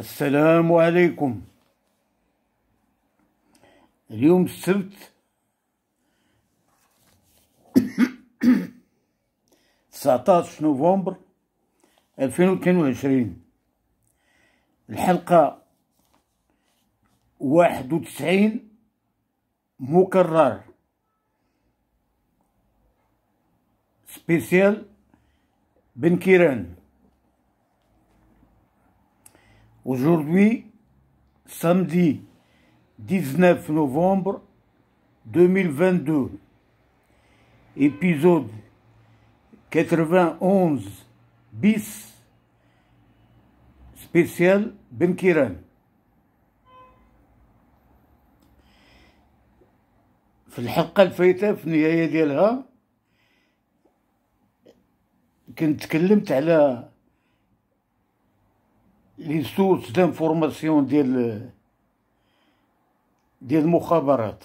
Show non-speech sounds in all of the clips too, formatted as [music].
السلام عليكم اليوم السبت [coughs] تسعتاش نوفمبر ألفين واتنين وعشرين الحلقة واحد وتسعين مكرر سبيسيال بن كيران Aujourd'hui, samedi 19 novembre 2022, épisode 91 bis, spécial Ben Kiran. في الحلقه الفايته في النهايه ديالها كنت تكلمت على لي سورس دانفورماسيون ديال ديال المخابرات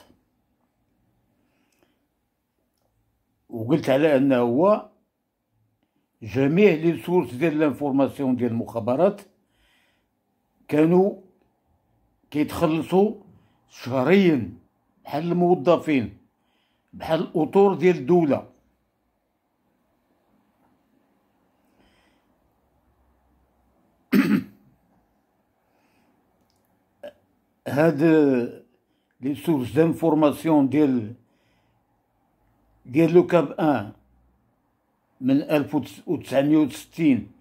وقلت على انه هو جميع لي سورس ديال لانفورماسيون ديال المخابرات كانوا كيتخلصوا شهريا بحال الموظفين بحال الاطور ديال الدوله هاد لي سورس دانفورماسيون ديال ديال لو كاب ان من ألف وتسعميه وستين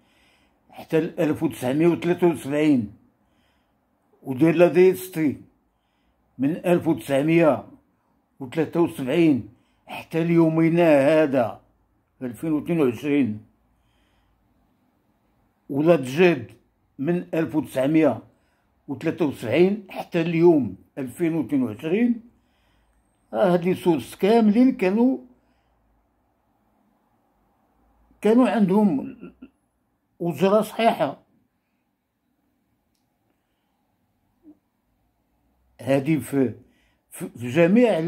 حتى ألف وتسعميه وتلاتة وسبعين ودير لا ديستري من ألف وتسعميه وتلاتة وسبعين حتى ليومنا هذا ألفين واتنين وعشرين ولا تجد من ألف وتسعميه وتلاتة حتى اليوم ألفين واتنين وعشرين آه، هاد لي سورس كاملين كانوا كانوا عندهم وزرة صحيحة هادي في في جميع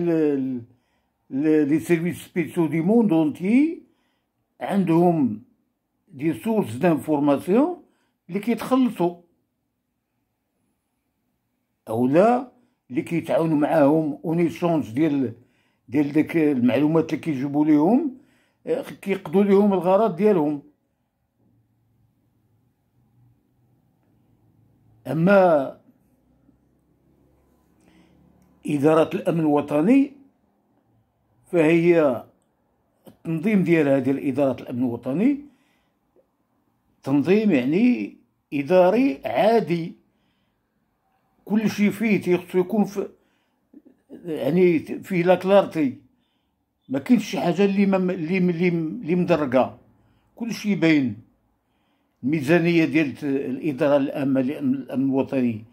لي سيرفيس سبيسيو دي موند اونتي عندهم دي سورس دانفورماسيون لي كيتخلصو اولا اللي كيتعاونوا معاهم اونيسونس ديال ديال داك المعلومات اللي كيجيبوا ليهم آه، كيقضوا ليهم الغرض ديالهم اما اداره الامن الوطني فهي التنظيم ديالها ديال اداره الامن الوطني تنظيم يعني اداري عادي كل شيء فيه تيخصو يكون في يعني فيه لا كلارتي ما كاينش شي حاجه اللي مم... اللي اللي مدرقه كل شيء باين الميزانيه ديال الاداره العامه للامن الوطني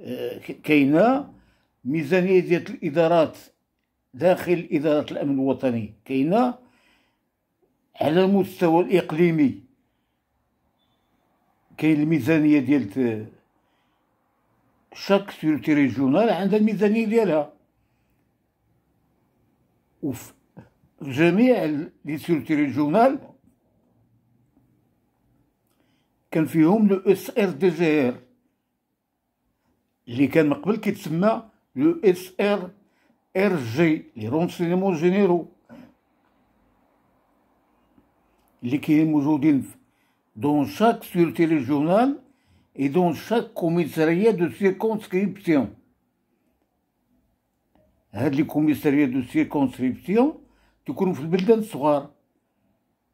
آه، كاينه ميزانيه ديال الادارات داخل اداره الامن الوطني كاينه على المستوى الاقليمي كاين الميزانيه ديال شاك سيرتي ريجيونال عندها الميزانيه ديالها وفي جميع لي سيرتي ريجيونال كان فيهم لو اس ار دي جي ار اللي كان من قبل كيتسمى لو اس ار ار جي لي رونسينيمون جينيرو اللي كاين موجودين دون شاك سيرتي ريجيونال et dans chaque commissariat de circonscription. هاد الكوميساريا de سيركونسكريبسيون تكونوا في البلدان le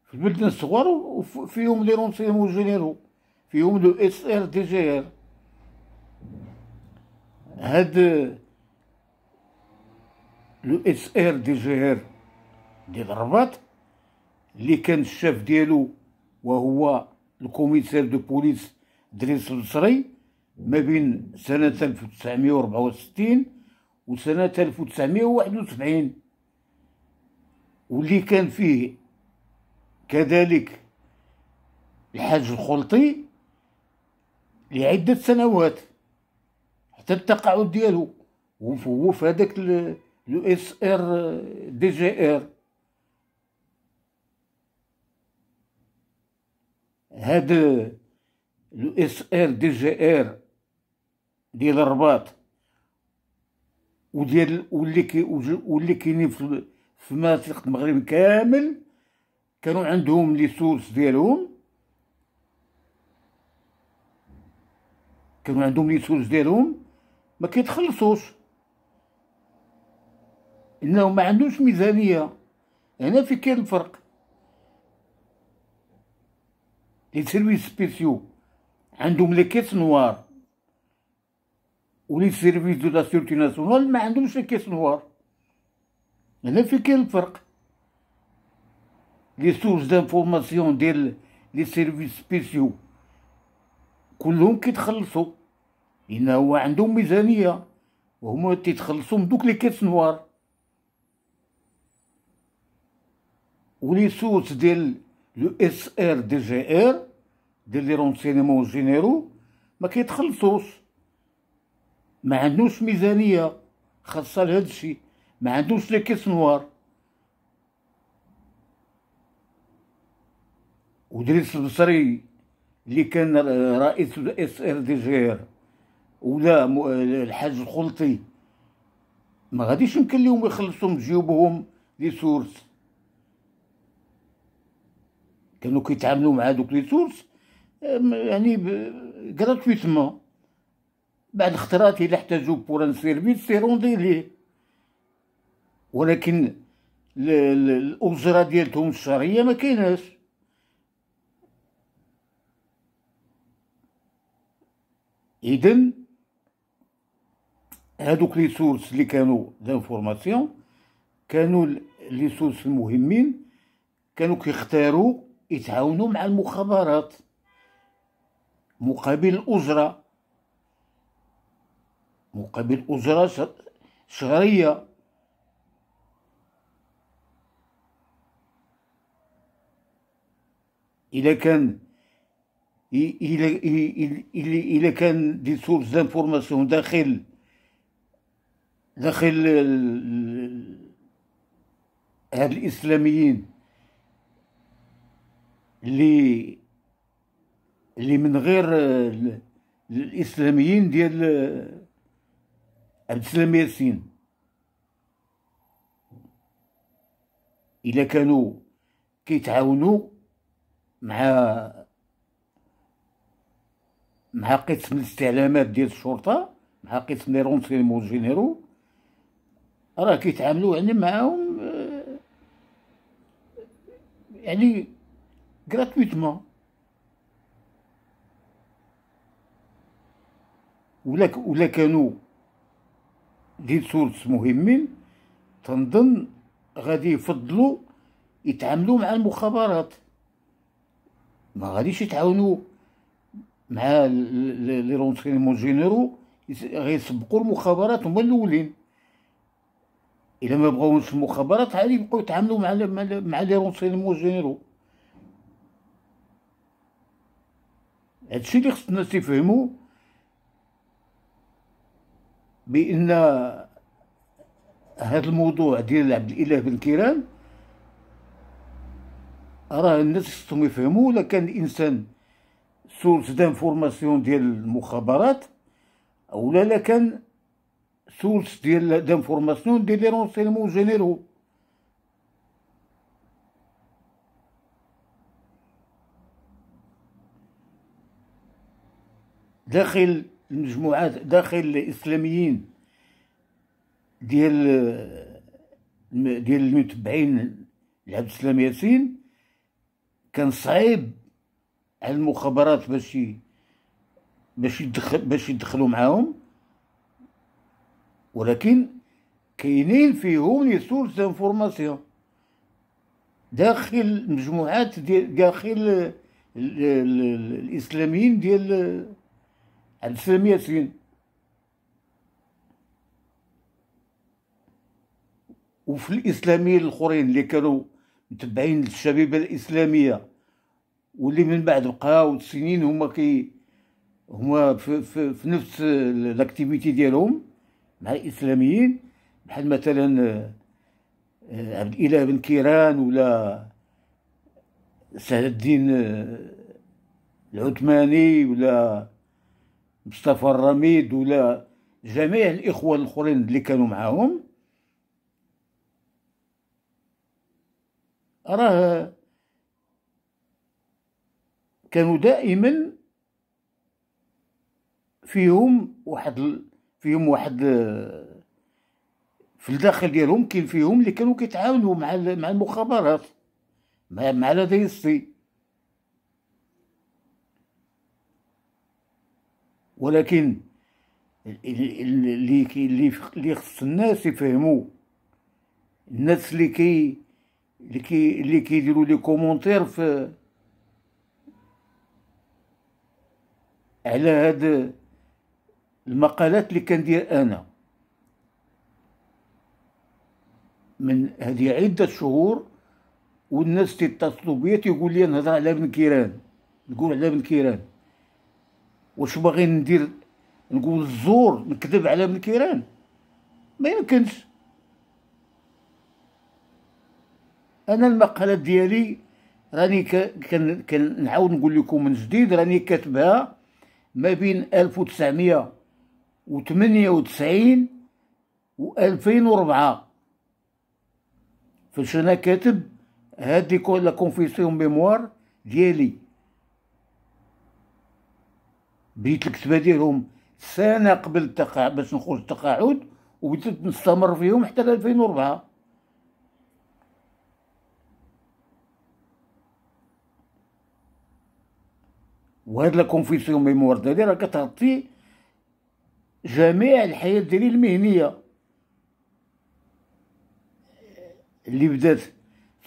في البلدان الصغار وفيهم لي رونسيمون جينيرو فيهم لو اس ار Il جي ار هاد لو اس ار دي جي ار ديال الرباط اللي كان الشاف ديالو وهو دريس البصري ما بين سنة 1964 وسنة 1971 واللي كان فيه كذلك الحاج الخلطي لعدة سنوات حتى التقاعد ديالو وهو في هذاك لو اس ار دي جي ار هذا الاس ار دي جي ار ديال الرباط وديال واللي كي واللي كاينين في في مناطق المغرب كامل كانوا عندهم لي سورس ديالهم كانوا عندهم لي سورس ديالهم ما كيتخلصوش انه ما عندوش ميزانيه هنا في كاين الفرق لي سيرفيس سبيسيو عندهم لي كيس نوار ولي سيرفيس دو لا سيرتي ناسيونال ما عندهمش لي كيس نوار هنا في كاين الفرق لي سورس دانفورماسيون ديال لي سيرفيس سبيسيو كلهم كيتخلصوا هنا هو عندهم ميزانيه وهما تيتخلصوا من دوك لي كيس نوار ولي سورس ديال لو اس ار دي جي ار ديال لي رونسينيمون جينيرو ما كيتخلصوش ما عندوش ميزانيه خاصه لهذا الشيء ما عندوش لي كيس نوار ودريس البصري اللي كان رئيس اس ار دي جير ولا الحاج الخلطي ما غاديش يمكن لهم يخلصوا من جيوبهم لي سورس كانوا كيتعاملوا مع دوك لي سورس يعني غراتويتمون بعد خطرات الا احتاجوا بور ان سيرفيس سيروندي ليه ولكن الاجره ديالتهم الشهريه ما كايناش اذن هادوك لي سورس اللي كانوا دانفورماسيون كانوا لي سورس المهمين كانوا كيختاروا يتعاونوا مع المخابرات مقابل أجرة مقابل أجرة شهرية إذا كان إذا إذا كان دي سورس دانفورماسيون داخل داخل هاد الإسلاميين اللي اللي من غير آه، الاسلاميين ديال آه، عبد السلام ياسين الا كانوا كيتعاونوا مع مع قسم الاستعلامات ديال الشرطه مع قسم لي رونسيمون جينيرو راه كيتعاملوا يعني معاهم آه، يعني غراتويتمون ولا ولا كانوا ديال مهمين تنظن غادي يفضلوا يتعاملوا مع المخابرات ما غاديش يتعاونوا مع لي رونسينمون جينيرو غيسبقوا المخابرات هما الاولين الا ما بغاوش المخابرات عاد يبقاو يتعاملوا مع مع لي رونسينمون جينيرو هادشي اللي خصنا تفهمو بان هذا الموضوع ديال عبد الاله بن كيران راه الناس خصهم يفهموا الا كان الانسان سورس دانفورماسيون ديال المخابرات اولا لا كان سورس ديال دانفورماسيون ديال لي رونسينمون جينيرو داخل المجموعات داخل الاسلاميين ديال ديال المتبعين لعبد السلام ياسين كان صعيب على المخابرات باش باش يدخل باش يدخلوا معاهم ولكن كاينين فيهم لي سورس انفورماسيون داخل مجموعات داخل الاسلاميين ديال 1990 وفي الاسلاميين الاخرين اللي كانوا متبعين للشبيبه الاسلاميه واللي من بعد بقاو سنين هما كي هما في, في, في نفس الاكتيفيتي ديالهم مع الاسلاميين بحال مثلا آه، عبد الاله بن كيران ولا سهل الدين آه، العثماني ولا مصطفى الرميد ولا جميع الإخوة الآخرين اللي كانوا معاهم راه كانوا دائما فيهم واحد فيهم واحد في الداخل ديالهم كاين فيهم اللي كانوا كيتعاونوا مع مع المخابرات مع مع لا ديسي ولكن اللي اللي اللي خص الناس يفهموا الناس اللي كي اللي كي اللي كيديروا لي كومونتير في على هاد المقالات اللي كندير انا من هذه عده شهور والناس تتصلوا بيا تيقول لي نهضر على بن كيران نقول على بن كيران واش باغي ندير نقول الزور نكذب على من كيران ما يمكنش انا المقالات ديالي راني كنعاود نقول لكم من جديد راني كاتبها ما بين 1998 و 2004 فاش انا كاتب هادي لا كونفيسيون ميموار ديالي بديت الكتبه ديالهم سنه قبل التقاع باش نخرج التقاعد وبديت نستمر فيهم حتى لألفين وربعة وهاد لاكونفيسيون ميموار ديالي راه كتغطي جميع الحياه ديالي المهنيه اللي بدات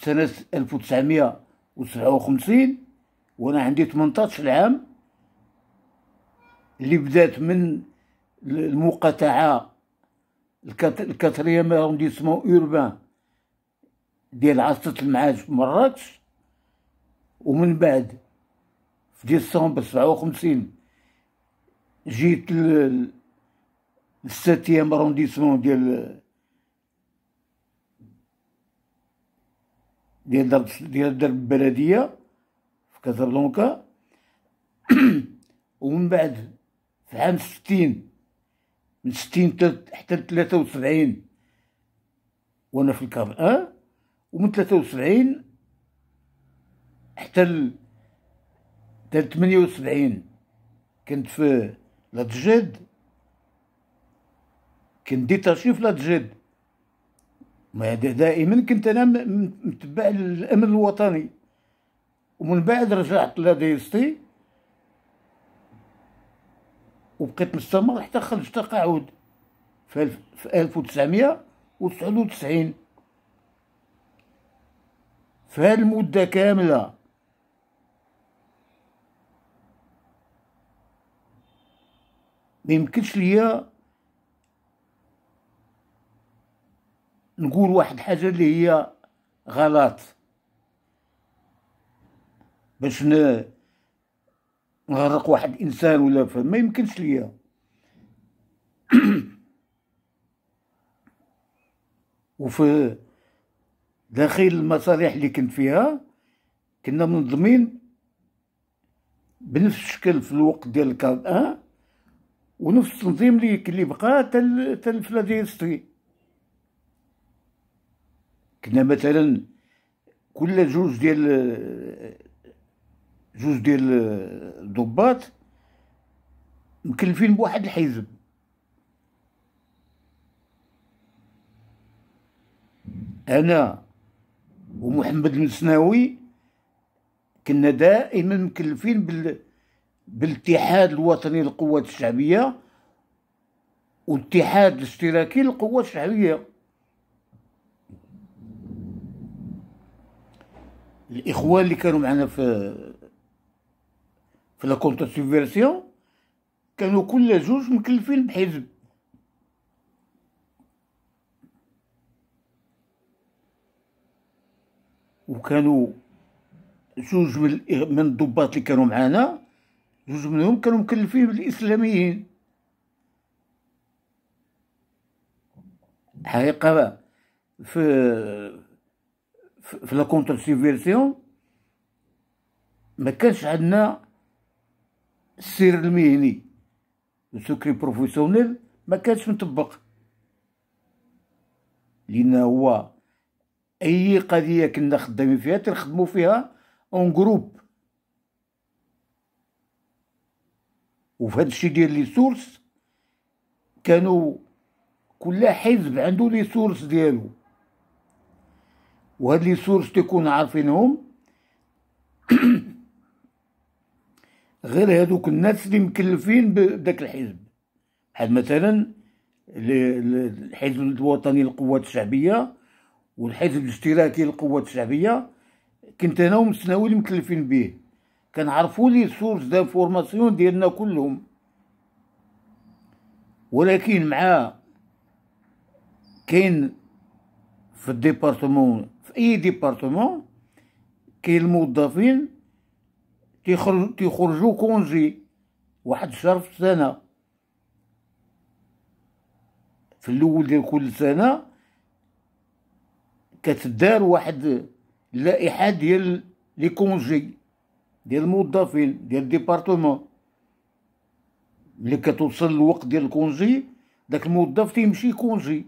سنه ألف وتسعمية وخمسين وانا عندي تمنطاشر عام اللي بدات من المقاطعه الكاتريام ارونديسمون اوربان ديال عاصمه المعاش في مراكش ومن بعد في ديسمبر 57 جيت للساتيام ارونديسمون ديال ديال درب ديال درب البلديه في كازابلانكا [clears throat] ومن بعد في عام ستين من ستين حتى لثلاثة وسبعين وأنا في الكابل أه ومن ثلاثة وسبعين حتى ل ثمانية وسبعين كنت في لاتجد كنت ديتاشي في لاتجد ما دائما كنت انا متبع الامن الوطني ومن بعد رجعت لديستي وبقيت مستمر حتى خرجت تقاعد في 1999 في هذه المدة كاملة ميمكنش ليا نقول واحد الحاجة اللي هي غلط باش نغرق واحد الانسان ولا فهم ما يمكنش ليا [clears throat] وفي داخل المصالح اللي كنت فيها كنا منظمين بنفس الشكل في الوقت ديال الكارد ان ونفس التنظيم اللي اللي بقى حتى تل فلاديستري كنا مثلا كل جوج ديال جوج ديال الضباط مكلفين بواحد الحزب انا ومحمد المسناوي كنا دائما مكلفين بال... بالاتحاد الوطني للقوات الشعبيه والاتحاد الاشتراكي للقوات الشعبيه الاخوان اللي كانوا معنا في في لاكولتا سوفيرسيون كانوا كل جوج مكلفين بحزب وكانوا جوج من من الضباط اللي كانوا معانا جوج منهم كانوا مكلفين بالاسلاميين حقيقه في في لا كونتر سيفيرسيون ما كانش عندنا السير المهني وسكري بروفيسيونيل ما كانش مطبق لان هو اي قضيه كنا خدامين فيها تنخدموا فيها اون جروب وفي هذا الشيء ديال لي سورس كانوا كل حزب عنده لي سورس ديالو وهاد لي سورس تكون عارفينهم غير هذوك الناس اللي مكلفين بداك الحزب بحال مثلا الحزب الوطني للقوات الشعبيه والحزب الاشتراكي للقوات الشعبيه كنت انا ومسناوي مكلفين به كنعرفوا لي سورس دانفورماسيون ديالنا كلهم ولكن مع كاين في الديبارتمون في اي ديبارتمون كاين الموظفين تيخرجو كونجي واحد الشهر في السنه في الاول ديال كل سنه كتدار واحد اللائحه ديال لي كونجي ديال الموظفين ديال الديبارتمون ملي كتوصل الوقت ديال الكونجي داك الموظف تيمشي كونجي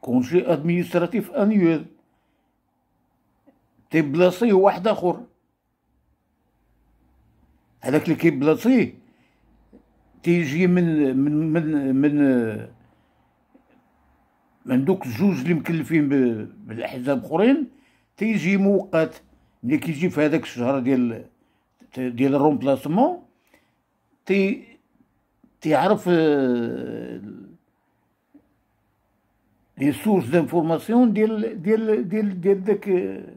كونجي ادمينستراتيف انيوال تبلصيه واحد اخر هذاك اللي كيبلصيه تيجي من من من من من دوك الزوج اللي مكلفين بالاحزاب اخرين تيجي مؤقت ملي كيجي في هذاك الشهر ديال ديال الرومبلاسمون تي تيعرف آه، لي سورس دانفورماسيون ديال ديال ديال ديال داك آه،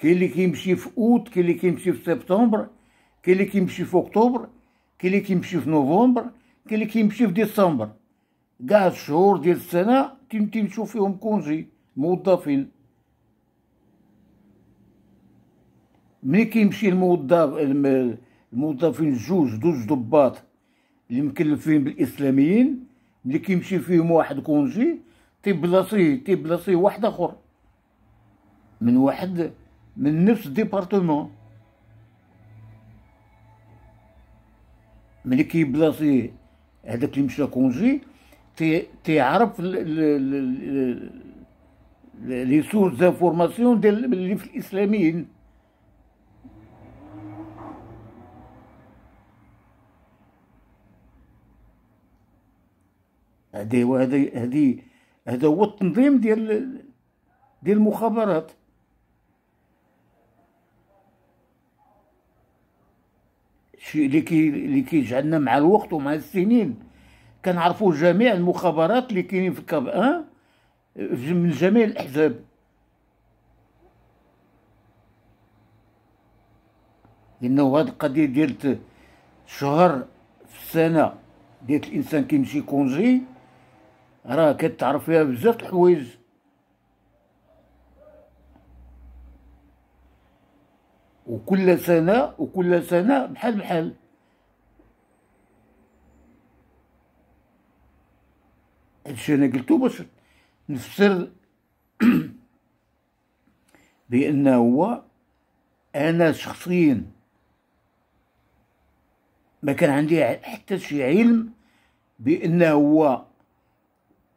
كاين اللي كيمشي في اوت كاين اللي كيمشي في سبتمبر كاين اللي كيمشي في اكتوبر كاين اللي كيمشي في نوفمبر كاين اللي كيمشي في ديسمبر كاع الشهور ديال السنه تمشيو فيهم كونجي موظفين ملي كيمشي الموظف الموظفين جوج دوج ضباط اللي مكلفين بالاسلاميين ملي كيمشي فيهم واحد كونجي تيبلاصيه تيبلاصيه واحد اخر من واحد من نفس ديبارتمون ملي كيبلاصي هذاك اللي مشى كونجي تي تيعرف لي سورس دانفورماسيون ديال اللي في الاسلاميين هذه هذه هذا هو التنظيم ديال ديال المخابرات الشيء اللي كي اللي كيجعلنا مع الوقت ومع السنين كنعرفوا جميع المخابرات اللي كاينين في كاب ان من جميع الاحزاب لانه هاد القضيه ديال شهر في السنه ديال الانسان كيمشي كونجي راه كتعرف فيها بزاف الحوايج وكل سنة وكل سنة بحال بحال هادشي أنا قلتو باش نفسر [clears throat] بأن هو أنا شخصيا ما كان عندي حتى شي علم بأن هو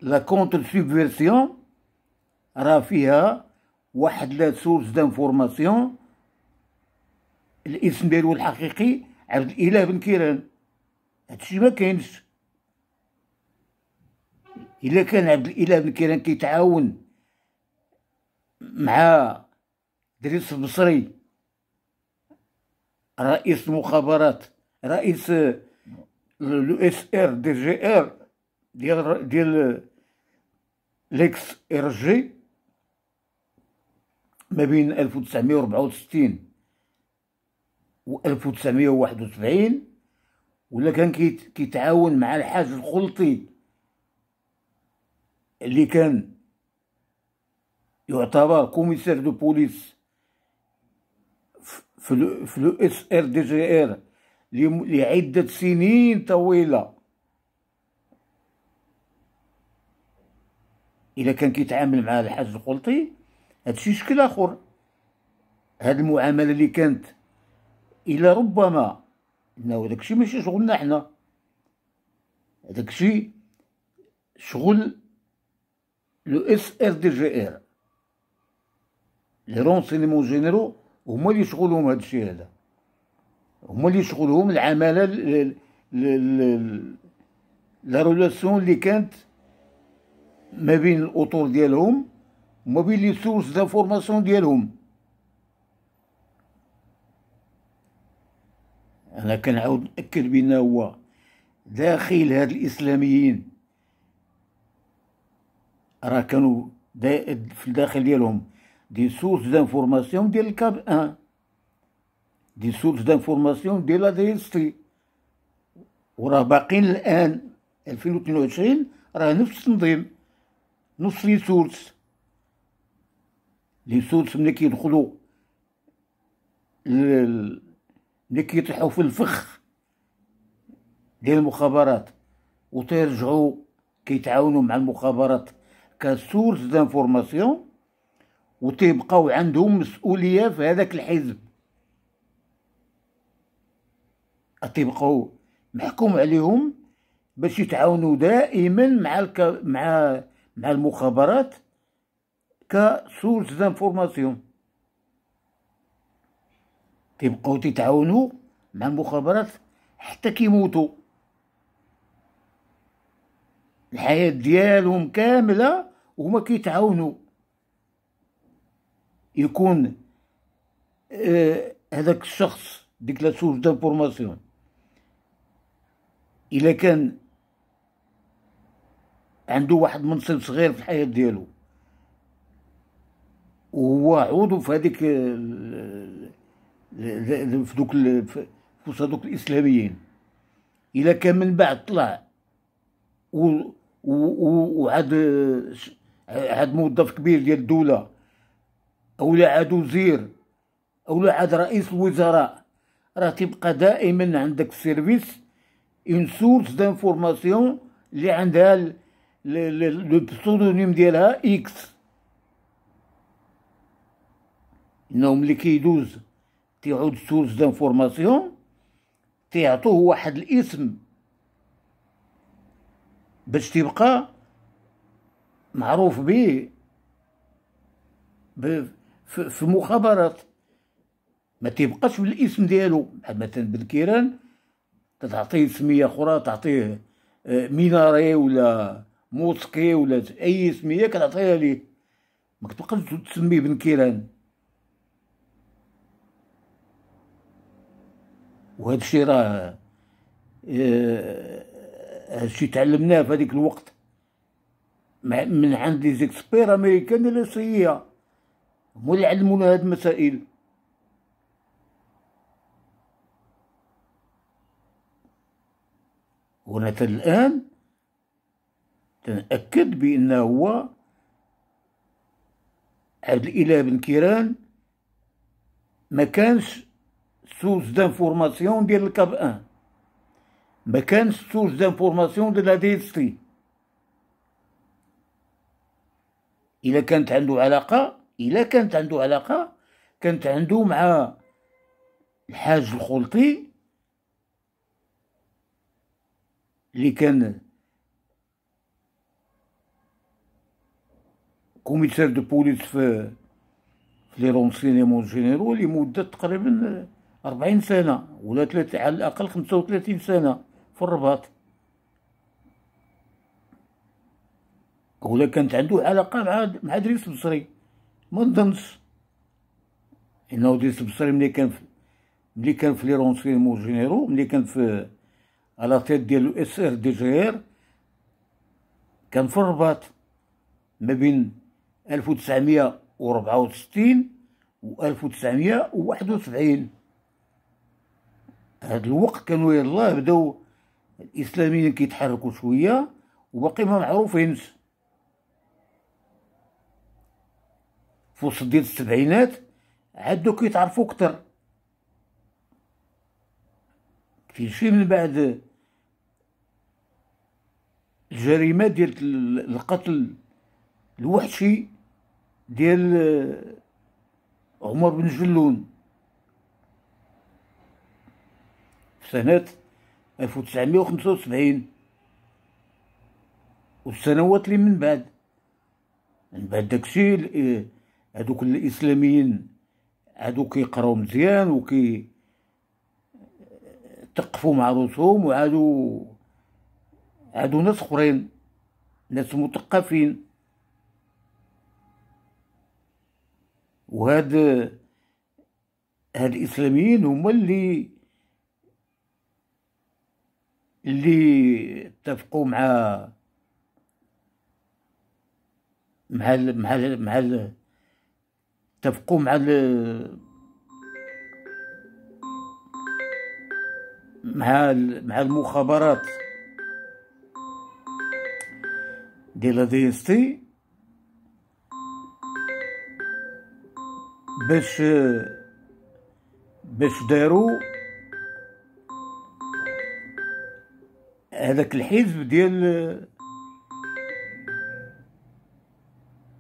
لا كونتر سيبفيرسيون راه فيها واحد لا سورس دانفورماسيون الاسم ديالو الحقيقي عبد الاله بن كيران هادشي ما كاينش الا كان عبد الاله بن كيران كيتعاون مع دريس البصري رئيس المخابرات رئيس لو اس ار دي جي ار ديال ديال ليكس ار جي ما بين 1964 و1971 ولا كان كيتعاون مع الحاج الخلطي اللي كان يعتبر كوميسار دو بوليس في لو اس ار دي جي ار لعدة سنين طويلة إلا كان كيتعامل مع الحاج القلطي هادشي شكل آخر هاد المعاملة اللي كانت الى ربما انه داكشي ماشي شغلنا حنا داكشي شغل لو اس اس دي جي ار لي رونسينيمون جينيرو هما اللي شغلهم هادشي هذا هما اللي شغلهم العماله لا رولاسيون اللي كانت ما بين الاطر ديالهم وما بين لي سورس دانفورماسيون ديالهم انا كنعاود ناكد بان هو داخل هاد الاسلاميين راه كانوا في الداخل ديالهم دي سورس دانفورماسيون ديال الكاب ان أه. دي سورس دانفورماسيون ديال ادريستي وراه باقين الان 2022 راه نفس التنظيم نفس لي سورس لي سورس ملي كيدخلوا اللي كيطيحوا في الفخ ديال المخابرات وترجعوا كيتعاونوا مع المخابرات كسورس دانفورماسيون وتيبقاو عندهم مسؤوليه في هذاك الحزب تيبقاو محكوم عليهم باش يتعاونوا دائما مع الك... مع مع المخابرات كسورس دانفورماسيون كيبقاو تيتعاونوا مع المخابرات حتى كيموتوا الحياة ديالهم كاملة وهما كيتعاونوا يكون آه، هذاك الشخص ديك لا سورس دانفورماسيون الا كان عنده واحد منصب صغير في الحياة ديالو وهو عضو في هذيك آه، في دوك في وسط دوك الاسلاميين الا كان من بعد طلع و وعاد عاد موظف كبير ديال الدوله اولا عاد وزير اولا عاد رئيس الوزراء راه تبقى دائما عندك السيرفيس اون سورس دانفورماسيون اللي عندها لو بسودونيم ديالها اكس انهم اللي كيدوز تيعود سورس دانفورماسيون تيعطوه واحد الاسم باش تيبقى معروف به في مخابرات ما تبقاش بالاسم ديالو بحال مثلا بالكيران تعطيه سميه اخرى تعطيه آه، ميناري ولا موسكي ولا اي سميه كتعطيها ليه ما تبقاش تسميه بن كيران وهذا الشيء راه آه، هذا الشيء تعلمناه في هذيك الوقت من عند لي زيكسبير امريكان اللي سيئه هما اللي علمونا هاد المسائل وانا الان تنأكد بأن هو عبد الإله بن كيران ما كانش سورس دانفورماسيون ديال الكاب ان ما كانش سورس دانفورماسيون ديال اس تي الا كانت عنده علاقه الا كانت عنده علاقه كانت عنده مع الحاج الخلطي اللي كان كوميسار دو بوليس في في لي رونسينيمون جينيرو لمده تقريبا 40 سنة ولا ثلاثة على الأقل 35 سنة في الرباط ولا كانت عنده علاقة مع مع دريس البصري ما نظنش انه دريس البصري ملي كان في ملي كان في لي جينيرو ملي كان في على تيت ديال اس ار دي جي ار كان في الرباط ما بين 1964 و 1971 هاد الوقت كانوا يلاه بداو الاسلاميين كيتحركوا شويه وباقي ما معروفينش في وسط ديال السبعينات عادو كيتعرفوا اكثر في شي من بعد الجريمه ديال القتل الوحشي ديال عمر بن جلون سنة 1975 والسنوات اللي من بعد من بعد داكشي آه، هادوك الاسلاميين عادو كيقراو مزيان وكي آه، تقفوا مع روسهم وعادوا عادوا ناس اخرين ناس مثقفين وهاد آه، هاد الاسلاميين هما اللي اللي اتفقوا مع مع ال مع ال مع ال اتفقوا مع ال مع ال مع المخابرات ديال هادي باش باش داروا هذاك الحزب ديال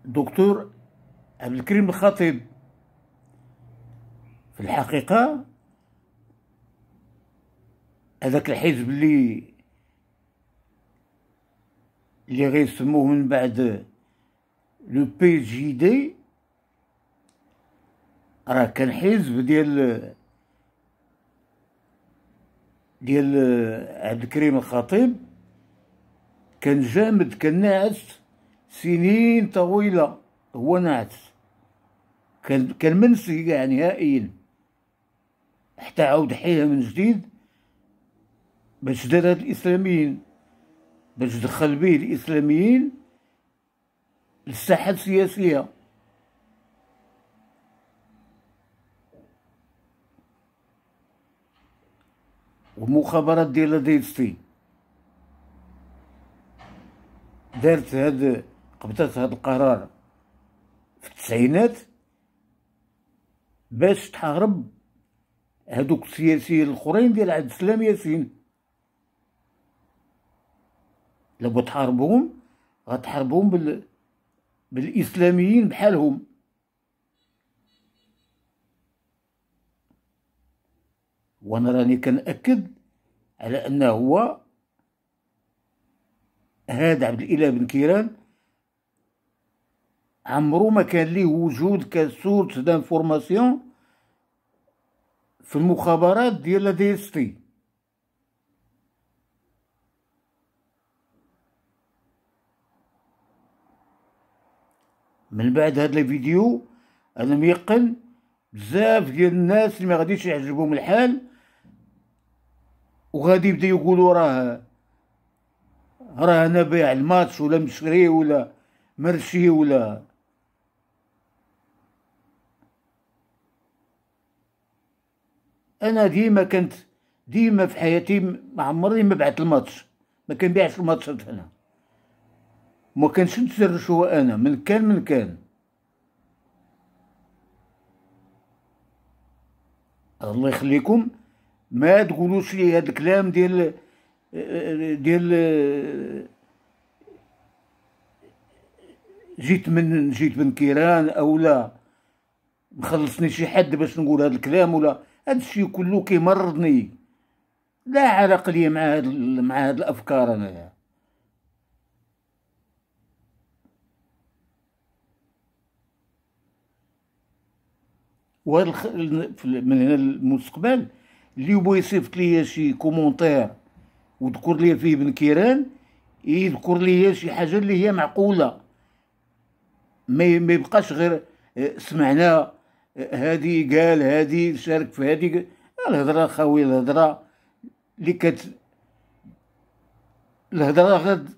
الدكتور عبد الكريم الخطيب في الحقيقة هذاك الحزب اللي اللي غيسموه من بعد لو بي جي دي راه كان حزب ديال ديال آه، عبد الكريم الخطيب كان جامد كان ناعس سنين طويلة هو ناعس كان كان منسي كاع يعني نهائيا حتى عاود حيها من جديد باش دار هاد الاسلاميين باش دخل به الاسلاميين للساحه السياسيه ومخابرات ديال ديستي دارت هاد قبضات هاد القرار في التسعينات باش تحارب هادوك السياسيين الاخرين ديال عبد السلام ياسين لو تحاربهم غتحاربهم بال... بالاسلاميين بحالهم وانا راني كنأكد على انه هو هذا عبد الاله بن كيران عمرو ما كان ليه وجود كسورة دانفورماسيون في المخابرات ديال لا دي اس تي من بعد هاد الفيديو انا ميقن بزاف ديال الناس اللي ما غاديش يعجبهم الحال وغادي يبدا يقولوا راه راه انا بيع الماتش ولا مشري ولا مرسي ولا انا ديما كنت ديما في حياتي ما عمري ما بعت الماتش ما كنبيعش الماتش انا ما كنش نتجرش هو انا من كان من كان الله يخليكم ما تقولوش لي هاد الكلام ديال ديال جيت من جيت من كيران او لا مخلصني شي حد باش نقول هاد الكلام ولا هذا الشيء كله كيمرضني لا علاقه لي مع هاد مع هاد الافكار انايا وهذا من هنا المستقبل اللي يبغى يصيفط ليا شي كومونتير وذكر ليا فيه ابن كيران يذكر ليا شي حاجه اللي هي معقوله ما ما يبقاش غير سمعنا هادي قال هادي شارك في هادي الهضره خاوي الهضره اللي كت الهضره غد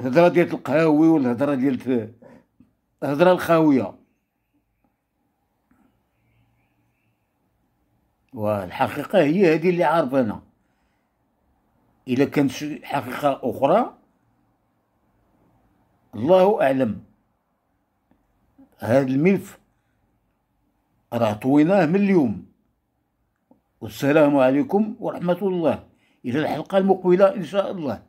الهضره ديال القهاوي والهضره ديال الهضره الخاويه والحقيقة هي هذه اللي عارفانا إذا كانت شي حقيقة أخرى الله أعلم هذا الملف راه طويناه من اليوم والسلام عليكم ورحمة الله إلى الحلقة المقبلة إن شاء الله